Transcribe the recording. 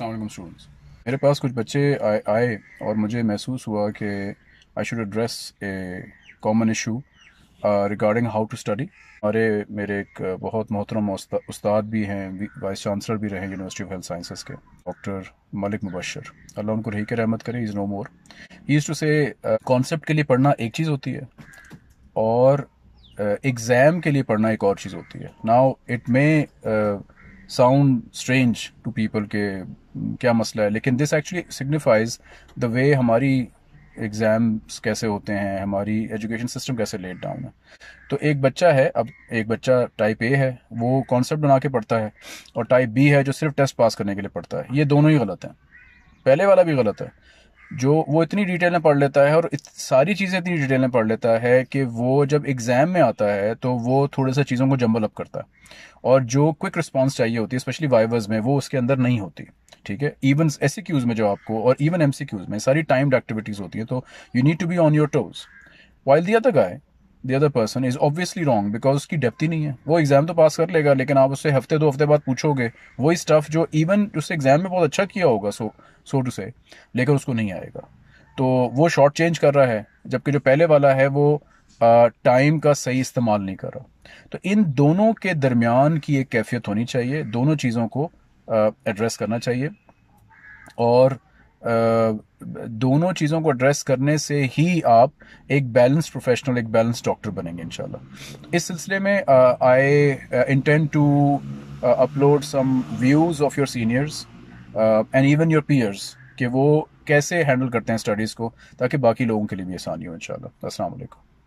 students मेरे पास कुछ बच्चे आए और मुझे महसूस हुआ कि I should address a common issue regarding how to study हमारे मेरे एक uh, बहुत मोहतरम उस्ताद भी हैं वाइस चांसलर भी रहे यूनिवर्सिटी ऑफ हेल्थ साइंसेज के डॉक्टर मलिक मुबशर अल्लाह उनको रही के रहमत करें is no more easy to say concept के लिए पढ़ना एक चीज़ होती है और एग्ज़ाम uh, के लिए पढ़ना एक और चीज़ होती है now it may sound strange to people के क्या मसला है लेकिन this actually signifies the way हमारी एग्ज़ाम्स कैसे होते हैं हमारी एजुकेशन सिस्टम कैसे लेट डाउन है तो एक बच्चा है अब एक बच्चा टाइप ए है वो कॉन्सेप्ट बना के पढ़ता है और टाइप बी है जो सिर्फ टेस्ट पास करने के लिए पढ़ता है ये दोनों ही गलत हैं पहले वाला भी गलत है जो वो इतनी डिटेल में पढ़ लेता है और सारी चीज़ें इतनी डिटेल में पढ़ लेता है कि वो जब एग्ज़ाम में आता है तो वो थोड़े से चीज़ों को जम्बल अप करता है और जो क्विक रिस्पॉन्स चाहिए होती है स्पेशली वाइवर्स में वो उसके अंदर नहीं होती ठीक है इवन एस में जो आपको और इवन एम में सारी टाइम्ड एक्टिविटीज़ होती हैं तो you need to be on your toes while दिया था guy the other person is obviously wrong because उसकी डेप्थ ही नहीं है वो एग्जाम तो पास कर लेगा लेकिन आप उससे हफ्ते दो हफ्ते बाद पूछोगे वही स्टफ जो इवन उससे एग्जाम में बहुत अच्छा किया होगा सो सो टू से लेकिन उसको नहीं आएगा तो वो शॉर्ट चेंज कर रहा है जबकि जो पहले वाला है वो टाइम का सही इस्तेमाल नहीं कर रहा तो इन दोनों के दरमियान की एक कैफियत होनी चाहिए दोनों चीज़ों को एड्रेस करना चाहिए और दोनों चीज़ों को एड्रेस करने से ही आप एक बैलेंस प्रोफेशनल एक बैलेंस डॉक्टर बनेंगे इंशाल्लाह इस सिलसिले में I intend to upload some views of your seniors and even your peers कि वो कैसे हैंडल करते हैं स्टडीज़ को ताकि बाकी लोगों के लिए भी आसानी हो इनशाला